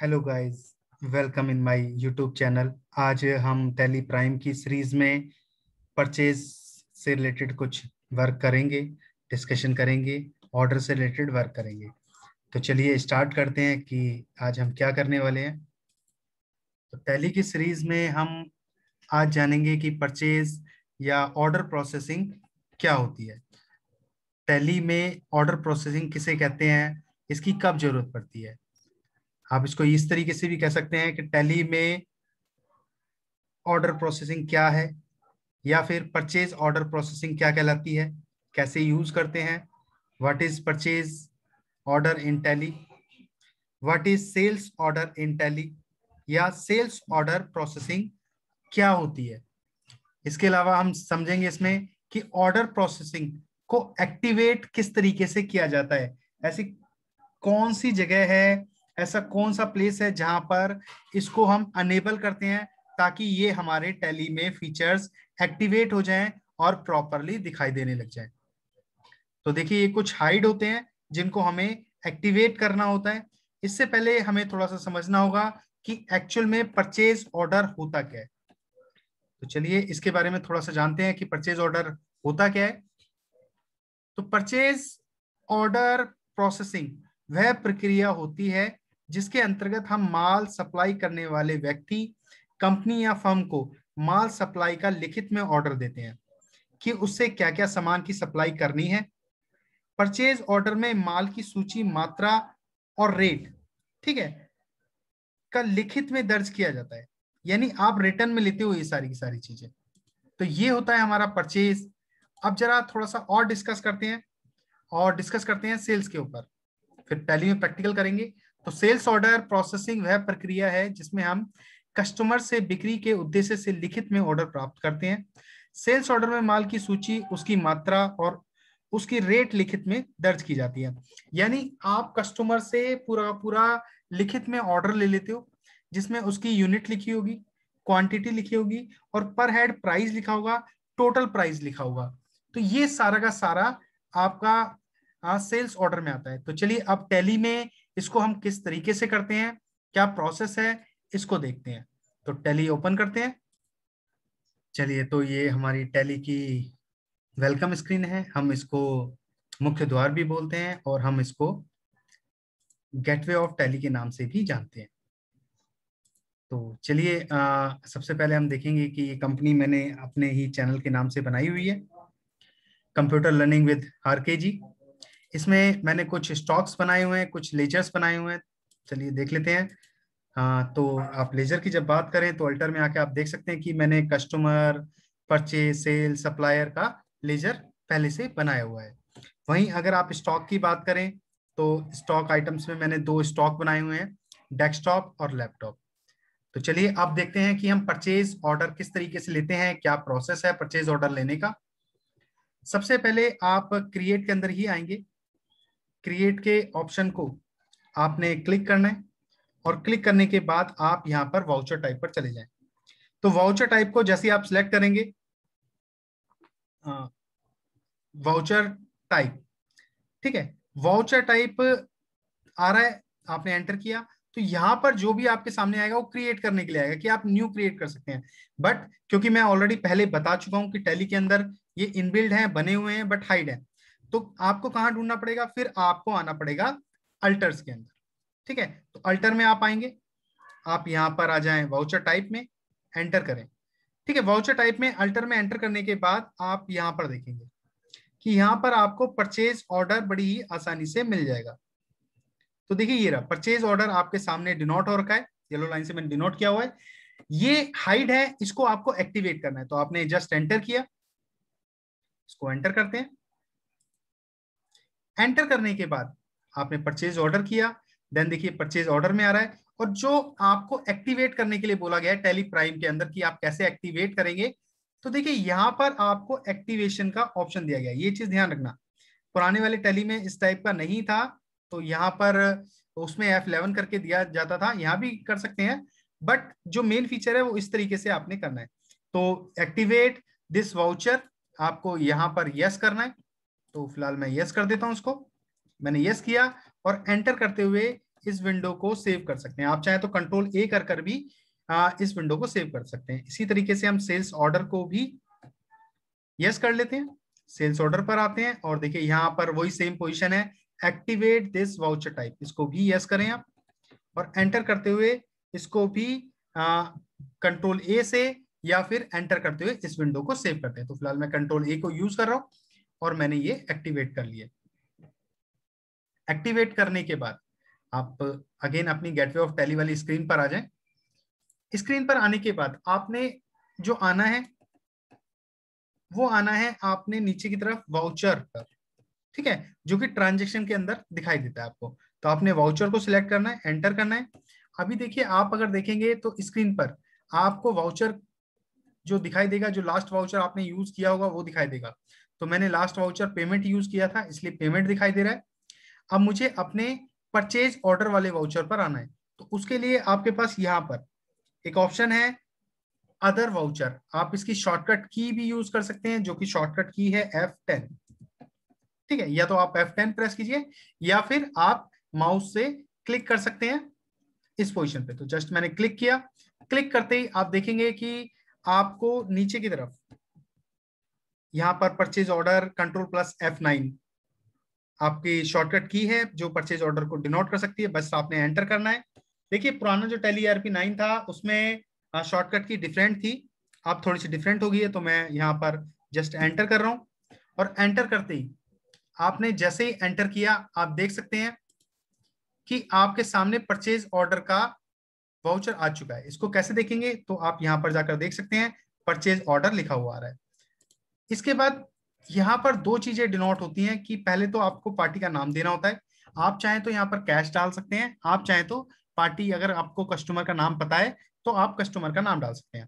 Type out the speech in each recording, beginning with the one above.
hello guys welcome in my YouTube channel आज हम Tally Prime की सीरीज में परचेज से रिलेटेड कुछ वर्क करेंगे डिस्कशन करेंगे ऑर्डर से रिलेटेड वर्क करेंगे तो चलिए स्टार्ट करते हैं कि आज हम क्या करने वाले हैं तो टेली की सीरीज में हम आज जानेंगे कि परचेज या ऑर्डर प्रोसेसिंग क्या होती है टेली में ऑर्डर प्रोसेसिंग किसे कहते हैं इसकी कब जरूरत पड़ती है आप इसको इस तरीके से भी कह सकते हैं कि टैली में ऑर्डर प्रोसेसिंग क्या है या फिर परचेज ऑर्डर प्रोसेसिंग क्या कहलाती है कैसे यूज करते हैं what is purchase order in Tally what is sales order in Tally या सेल्स ऑर्डर प्रोसेसिंग क्या होती है इसके अलावा हम समझेंगे इसमें कि ऑर्डर प्रोसेसिंग को एक्टिवेट किस तरीके से किया जाता है ऐसी कौन सी जगह है ऐसा कौन सा प्लेस है जहां पर इसको हम अनेबल करते हैं ताकि ये हमारे टैली में फीचर्स एक्टिवेट हो जाएं और प्रॉपरली दिखाई देने लग जाए तो देखिए ये कुछ हाइड होते हैं जिनको हमें एक्टिवेट करना होता है इससे पहले हमें थोड़ा सा समझना होगा कि एक्चुअल में परचेज ऑर्डर होता क्या है तो चलिए इसके बारे में थोड़ा सा जानते हैं कि परचेज ऑर्डर होता क्या है तो परचेज ऑर्डर प्रोसेसिंग वह प्रक्रिया होती है जिसके अंतर्गत हम माल सप्लाई करने वाले व्यक्ति कंपनी या फर्म को माल सप्लाई का लिखित में ऑर्डर देते हैं कि उससे क्या क्या सामान की सप्लाई करनी है परचेज ऑर्डर में माल की सूची मात्रा और रेट ठीक है का लिखित में दर्ज किया जाता है यानी आप रिटर्न में लेते हो ये सारी की सारी चीजें तो ये होता है हमारा परचेज अब जरा थोड़ा सा और डिस्कस करते हैं और डिस्कस करते हैं सेल्स के ऊपर फिर पहली में प्रैक्टिकल करेंगे तो सेल्स ऑर्डर प्रोसेसिंग वह प्रक्रिया है जिसमें हम कस्टमर से बिक्री के उद्देश्य से लिखित में ऑर्डर प्राप्त करते हैं सेल्स ऑर्डर में माल की सूची उसकी मात्रा और उसकी रेट लिखित में दर्ज की जाती है यानी आप कस्टमर से पूरा पूरा लिखित में ऑर्डर ले लेते हो जिसमें उसकी यूनिट लिखी होगी क्वांटिटी लिखी होगी और पर हेड प्राइस लिखा होगा टोटल प्राइस लिखा होगा तो ये सारा का सारा आपका सेल्स ऑर्डर में आता है तो चलिए अब टैली में इसको हम किस तरीके से करते हैं क्या प्रोसेस है इसको देखते हैं तो टेली ओपन करते हैं चलिए तो ये हमारी टेली की वेलकम स्क्रीन है हम इसको मुख्य द्वार भी बोलते हैं और हम इसको गेटवे ऑफ टैली के नाम से भी जानते हैं तो चलिए सबसे पहले हम देखेंगे कि ये कंपनी मैंने अपने ही चैनल के नाम से बनाई हुई है कंप्यूटर लर्निंग विद आर के जी इसमें मैंने कुछ स्टॉक्स बनाए हुए हैं कुछ लेजर्स बनाए हुए हैं चलिए देख लेते हैं हाँ तो आप लेजर की जब बात करें तो अल्टर में आके आप देख सकते हैं कि मैंने कस्टमर परचेज सेल सप्लायर का लेजर पहले से बनाया हुआ है वहीं अगर आप स्टॉक की बात करें तो स्टॉक आइटम्स में मैंने दो स्टॉक बनाए हुए हैं डेस्कटॉप और लैपटॉप तो चलिए अब देखते हैं कि हम परचेज ऑर्डर किस तरीके से लेते हैं क्या प्रोसेस है परचेज ऑर्डर लेने का सबसे पहले आप क्रिएट के अंदर ही आएंगे क्रिएट के ऑप्शन को आपने क्लिक करना है और क्लिक करने के बाद आप यहाँ पर वाउचर टाइप पर चले जाए तो वाउचर टाइप को जैसे आप सिलेक्ट करेंगे वाउचर टाइप ठीक है वाउचर टाइप आ रहा है आपने एंटर किया तो यहां पर जो भी आपके सामने आएगा वो क्रिएट करने के लिए आएगा कि आप न्यू क्रिएट कर सकते हैं बट क्योंकि मैं ऑलरेडी पहले बता चुका हूं कि टेली के अंदर ये इनबिल्ड है बने हुए हैं बट हाइड है तो आपको कहाँ ढूंढना पड़ेगा फिर आपको आना पड़ेगा अल्टर्स के अंदर ठीक है तो अल्टर में आप आएंगे आप यहाँ पर आ जाए वाउचर टाइप में एंटर करें ठीक है वाउचर टाइप में अल्टर में एंटर करने के बाद आप यहाँ पर देखेंगे कि यहाँ पर आपको परचेज ऑर्डर बड़ी ही आसानी से मिल जाएगा तो देखिए ये रहा परचेज ऑर्डर आपके सामने डिनोट हो रखा है येलो लाइन से मैंने डिनोट किया हुआ है ये हाइड है इसको आपको एक्टिवेट करना है तो आपने जस्ट एंटर किया इसको एंटर करते हैं एंटर करने के बाद आपने परचेज ऑर्डर किया देन देखिए परचेज ऑर्डर में आ रहा है और जो आपको एक्टिवेट करने के लिए बोला गया है टेली प्राइम के अंदर कि आप कैसे एक्टिवेट करेंगे तो देखिए यहाँ पर आपको एक्टिवेशन का ऑप्शन दिया गया ये चीज ध्यान रखना पुराने वाले टेली में इस टाइप का नहीं था तो यहाँ पर उसमें F11 करके दिया जाता था यहाँ भी कर सकते हैं बट जो मेन फीचर है वो इस तरीके से आपने करना है तो एक्टिवेट दिस वाउचर आपको यहाँ पर यस करना है तो फिलहाल मैं यस कर देता हूं उसको मैंने यस किया और एंटर करते हुए इस विंडो को सेव कर सकते हैं आप चाहे तो कंट्रोल ए कर कर भी आ, इस विंडो को सेव कर सकते हैं इसी तरीके से हम सेल्स ऑर्डर को भी यस कर लेते हैं सेल्स ऑर्डर पर आते हैं और देखिए यहाँ पर वही सेम पोजिशन है एक्टिवेट दिस वाउचर टाइप इसको भी यस करें आप और एंटर करते हुए इसको भी कंट्रोल ए से या फिर एंटर करते हुए इस विंडो को सेव करते हैं तो फिलहाल मैं कंट्रोल ए को यूज कर रहा हूं और मैंने ये एक्टिवेट कर लिए एक्टिवेट करने के बाद आप अगेन अपनी गेटवे ऑफ टेली वाली स्क्रीन पर आ जाए स्क्रीन पर आने के बाद आपने जो आना है वो आना है आपने नीचे की तरफ वाउचर पर ठीक है जो कि ट्रांजेक्शन के अंदर दिखाई देता है आपको तो आपने वाउचर को सिलेक्ट करना है एंटर करना है अभी देखिए आप अगर देखेंगे तो स्क्रीन पर आपको वाउचर जो दिखाई देगा जो लास्ट वाउचर आपने यूज किया होगा वो दिखाई देगा तो मैंने लास्ट वाउचर पेमेंट यूज किया था इसलिए पेमेंट दिखाई दे रहा है अब मुझे अपने परचेज ऑर्डर वाले वाउचर पर आना है तो उसके लिए आपके पास यहाँ पर एक ऑप्शन है अदर वाउचर आप इसकी शॉर्टकट की भी यूज कर सकते हैं जो कि शॉर्टकट की है एफ टेन ठीक है या तो आप एफ टेन प्रेस कीजिए या फिर आप माउस से क्लिक कर सकते हैं इस पोजीशन पे तो जस्ट मैंने क्लिक किया क्लिक करते ही आप देखेंगे कि आपको नीचे की तरफ यहाँ पर purchase order control plus F nine आपकी शॉर्टकट की है जो परचेज ऑर्डर को डिनोट कर सकती है बस आपने एंटर करना है देखिए पुराना जो टेली पी नाइन था उसमें शॉर्टकट की डिफरेंट थी आप थोड़ी सी डिफरेंट हो गई है तो मैं यहाँ पर जस्ट एंटर कर रहा हूँ और एंटर करते ही आपने जैसे ही एंटर किया आप देख सकते हैं कि आपके सामने परचेज ऑर्डर का वाउचर आ चुका है इसको कैसे देखेंगे तो आप यहाँ पर जाकर देख सकते हैं परचेज ऑर्डर लिखा हुआ आ रहा है इसके बाद यहाँ पर दो चीजें डिनोट होती हैं कि पहले तो आपको पार्टी का नाम देना होता है आप चाहें तो यहाँ पर कैश डाल सकते हैं आप चाहें तो पार्टी अगर आपको कस्टमर का नाम पता है तो आप कस्टमर का नाम डाल सकते हैं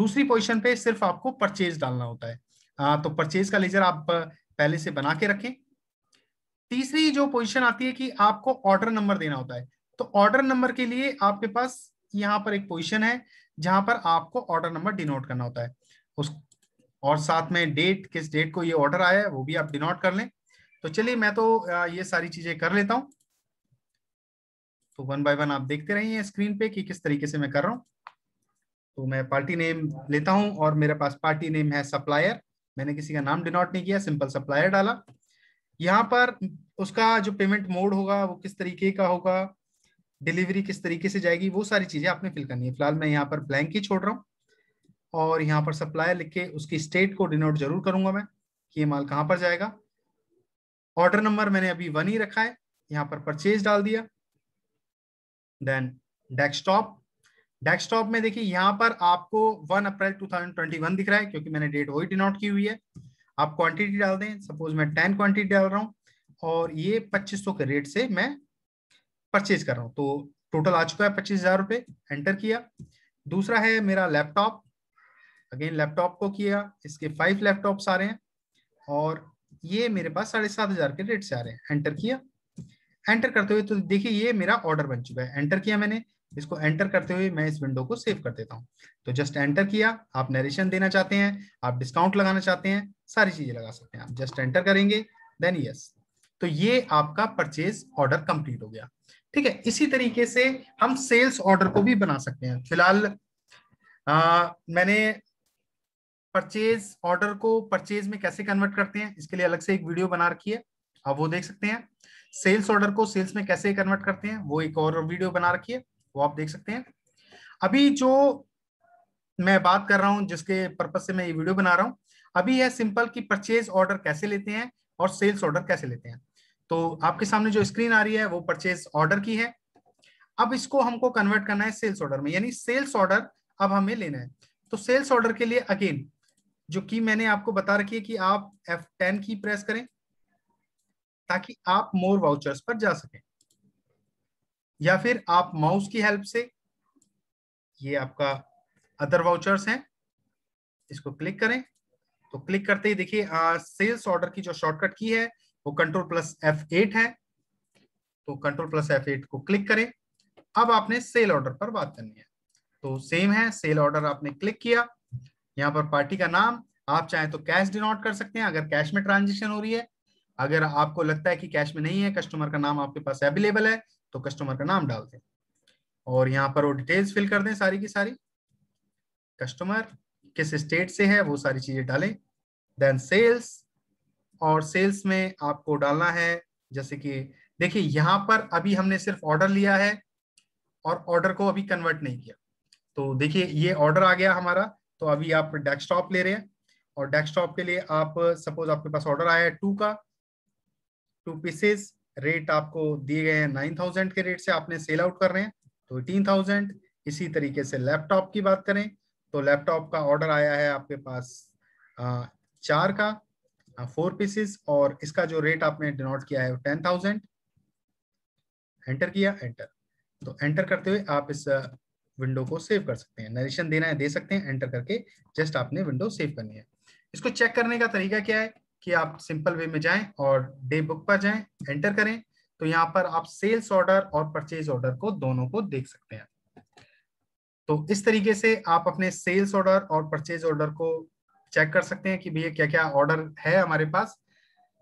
दूसरी पोजिशन पे सिर्फ आपको परचेज डालना होता है आ, तो परचेज का लेजर आप पहले से बना के रखें तीसरी जो पोजिशन आती है कि आपको ऑर्डर नंबर देना होता है तो ऑर्डर नंबर के लिए आपके पास यहाँ पर एक पोजिशन है जहां पर आपको ऑर्डर नंबर डिनोट करना होता है उस और साथ में डेट किस डेट को ये ऑर्डर आया है वो भी आप डिनोट कर लें तो चलिए मैं तो ये सारी चीजें कर लेता हूँ तो वन बाय वन आप देखते रहिए स्क्रीन पे कि किस तरीके से मैं कर रहा हूँ तो मैं पार्टी नेम लेता हूँ और मेरे पास पार्टी नेम है सप्लायर मैंने किसी का नाम डिनोट नहीं किया सिंपल सप्लायर डाला यहाँ पर उसका जो पेमेंट मोड होगा वो किस तरीके का होगा डिलीवरी किस तरीके से जाएगी वो सारी चीजें आपने फिल करनी है फिलहाल मैं यहाँ पर ब्लैंक ही छोड़ रहा हूँ और यहाँ पर सप्लायर लिख के उसकी स्टेट को डिनोट जरूर करूंगा मैं कि ये माल कहाँ पर जाएगा ऑर्डर नंबर मैंने अभी वन ही रखा है यहाँ पर परचेज डाल दिया देन डेस्कटॉप डेस्कटॉप में देखिए यहाँ पर आपको 1 अप्रैल 2021 दिख रहा है क्योंकि मैंने डेट वही डिनोट की हुई है आप क्वांटिटी डाल दें सपोज मैं टेन क्वांटिटी डाल रहा हूँ और ये सौ के रेट से मैं परचेज कर रहा हूँ तो टोटल आ चुका है पच्चीस हजार रुपये एंटर किया दूसरा है मेरा लैपटॉप अगेन लैपटॉप को किया इसके फाइव लैपटॉप्स आ रहे हैं और ये मेरे पास साढ़े सात हजार के रेट से आ रहे हैं एंटर किया एंटर करते हुए तो देखिए ये मेरा ऑर्डर बन चुका है एंटर किया मैंने इसको एंटर करते हुए मैं इस विंडो को सेव कर देता हूँ तो जस्ट एंटर किया आप नरेशन देना चाहते हैं आप डिस्काउंट लगाना चाहते हैं सारी चीजें लगा सकते हैं आप जस्ट एंटर करेंगे देन यस तो ये आपका परचेज ऑर्डर कंप्लीट हो गया ठीक है इसी तरीके से हम सेल्स ऑर्डर को भी बना सकते हैं फिलहाल मैंने परचेज ऑर्डर को परचेज में कैसे कन्वर्ट करते हैं इसके लिए अलग से एक वीडियो बना रखी है आप वो देख सकते हैं सेल्स ऑर्डर को सेल्स में कैसे कन्वर्ट करते हैं वो एक और वीडियो बना रखी है वो आप देख सकते हैं अभी जो मैं बात कर रहा हूं जिसके पर्पज से मैं ये वीडियो बना रहा हूँ अभी है सिंपल कि परचेज ऑर्डर कैसे लेते हैं और सेल्स ऑर्डर कैसे लेते हैं तो आपके सामने जो स्क्रीन आ रही है वो परचेज ऑर्डर की है अब इसको हमको कन्वर्ट करना है सेल्स ऑर्डर में यानी सेल्स ऑर्डर अब हमें लेना है तो सेल्स ऑर्डर के लिए अगेन जो की मैंने आपको बता रखी है कि आप F10 की प्रेस करें ताकि आप मोर वाउचर्स पर जा सकें या फिर आप माउस की हेल्प से ये आपका अदर वाउचर्स हैं इसको क्लिक करें तो क्लिक करते ही देखिए सेल्स ऑर्डर की जो शॉर्टकट की है वो कंट्रोल प्लस एफ एट है तो कंट्रोल प्लस एफ एट को क्लिक करें अब आपने सेल ऑर्डर पर बात करनी है तो सेम है सेल ऑर्डर आपने क्लिक किया यहाँ पर पार्टी का नाम आप चाहे तो कैश डिनोट कर सकते हैं अगर कैश में ट्रांजेक्शन हो रही है अगर आपको लगता है कि कैश में नहीं है कस्टमर का नाम आपके पास अवेलेबल है तो कस्टमर का नाम डाल दें और यहाँ पर वो डिटेल्स फिल कर दें सारी की सारी कस्टमर किस स्टेट से है वो सारी चीजें डालें देन सेल्स और सेल्स में आपको डालना है जैसे कि देखिए यहाँ पर अभी हमने सिर्फ ऑर्डर लिया है और ऑर्डर को अभी कन्वर्ट नहीं किया तो देखिए ये ऑर्डर आ गया हमारा तो अभी आप डेस्कटॉप ले रहे हैं और डेस्कटॉप के लिए आप सपोज आपके पास ऑर्डर आया है टू का टू पीसेस रेट आपको दिए गए हैं नाइन थाउजेंड के रेट से आपने सेल आउट कर रहे हैं तो एटीन थाउजेंड इसी तरीके से लैपटॉप की बात करें तो लैपटॉप का ऑर्डर आया है आपके पास चार का फोर पीसेस और इसका जो रेट आपने डिनोट किया है टेन थाउजेंड एंटर किया एंटर तो एंटर करते हुए आप इस विंडो को सेव कर सकते हैं नरेशन देना है दे सकते हैं एंटर करके जस्ट आपने विंडो सेव करनी है इसको चेक करने का तरीका क्या है कि आप सिंपल वे में जाएं और डे बुक पर जाएं एंटर करें तो यहाँ पर आप सेल्स ऑर्डर और परचेज ऑर्डर को दोनों को देख सकते हैं तो इस तरीके से आप अपने सेल्स ऑर्डर और परचेज ऑर्डर को चेक कर सकते हैं कि भैया क्या क्या ऑर्डर है हमारे पास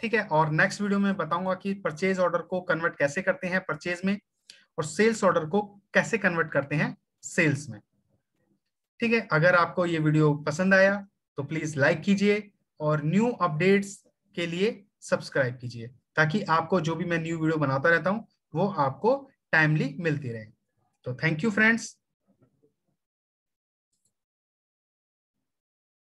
ठीक है और नेक्स्ट वीडियो में बताऊंगा कि परचेज ऑर्डर को कन्वर्ट कैसे करते हैं परचेज में और सेल्स ऑर्डर को कैसे कन्वर्ट करते हैं सेल्स में ठीक है अगर आपको ये वीडियो पसंद आया तो प्लीज लाइक कीजिए और न्यू अपडेट्स के लिए सब्सक्राइब कीजिए ताकि आपको जो भी मैं न्यू वीडियो बनाता रहता हूं वो आपको टाइमली मिलती रहे तो थैंक यू फ्रेंड्स